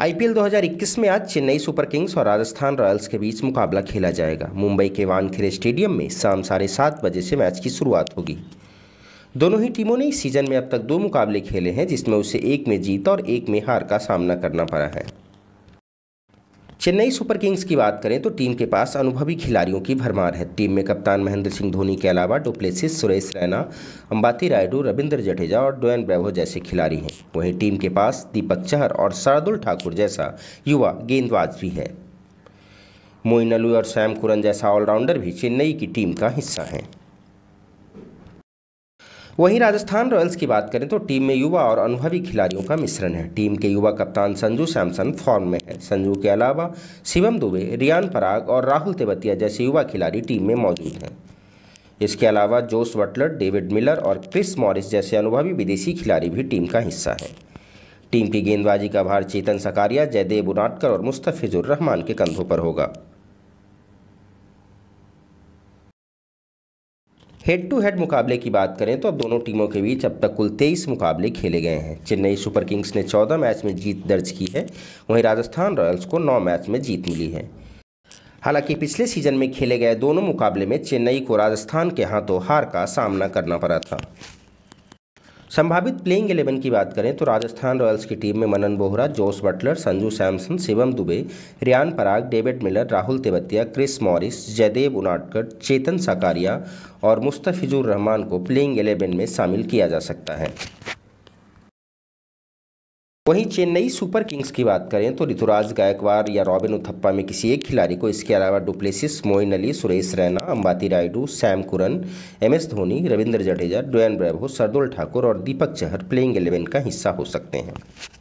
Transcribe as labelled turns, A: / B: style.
A: IPL 2021 में आज Chennai super Kings और राजस्थान रॉयल्स के बीच मुकाबला खेला जाएगा मुंबई के वानखेड़े स्टेडियम में शाम साढ़े सात बजे से मैच की शुरुआत होगी दोनों ही टीमों ने इस सीजन में अब तक दो मुकाबले खेले हैं जिसमें उसे एक में जीत और एक में हार का सामना करना पड़ा है चेन्नई सुपर किंग्स की बात करें तो टीम के पास अनुभवी खिलाड़ियों की भरमार है टीम में कप्तान महेंद्र सिंह धोनी के अलावा डुप्लेसिस सुरेश रैना अंबाती रायडू रविंद्र जडेजा और डोयन ब्रैवो जैसे खिलाड़ी हैं वहीं टीम के पास दीपक चहर और शार्दुल ठाकुर जैसा युवा गेंदबाज भी है मोइन अलू और सैम कुरन जैसा ऑलराउंडर भी चेन्नई की टीम का हिस्सा हैं वहीं राजस्थान रॉयल्स की बात करें तो टीम में युवा और अनुभवी खिलाड़ियों का मिश्रण है टीम के युवा कप्तान संजू सैमसन फॉर्म में है संजू के अलावा शिवम दुबे रियान पराग और राहुल तेवतिया जैसे युवा खिलाड़ी टीम में मौजूद हैं इसके अलावा जोस वटलर डेविड मिलर और क्रिस मॉरिस जैसे अनुभवी विदेशी खिलाड़ी भी टीम का हिस्सा हैं टीम की गेंदबाजी का भार चेतन सकारिया जयदेव उनाटकर और मुस्तफिजुर रहमान के कंधों पर होगा हेड टू हेड मुकाबले की बात करें तो अब दोनों टीमों के बीच अब तक कुल तेईस मुकाबले खेले गए हैं चेन्नई सुपर किंग्स ने चौदह मैच में जीत दर्ज की है वहीं राजस्थान रॉयल्स को नौ मैच में जीत मिली है हालांकि पिछले सीजन में खेले गए दोनों मुकाबले में चेन्नई को राजस्थान के हाथों हार का सामना करना पड़ा था संभावित प्लेइंग एलेवन की बात करें तो राजस्थान रॉयल्स की टीम में Manan Vohra Jos Buttler Sanju Samson Shivam Dube Riyan Parag David Miller Rahul Tewatia Chris Morris Jaydev Unadkat Chetan Sakariya और मुस्तफिजुर रहमान को प्लेइंग एलेवन में शामिल किया जा सकता है वहीं चेन्नई सुपर किंग्स की बात करें तो ऋतुराज गायकवाड़ या रॉबिन उथप्पा में किसी एक खिलाड़ी को इसके अलावा Du Plessis Moeen Ali Suresh Raina Ambati Rayudu Sam Curran M S Dhoni Ravindra Jadeja Dwayne Bravo Shardul Thakur और दीपक चहर प्लेइंग एलेवन का हिस्सा हो सकते हैं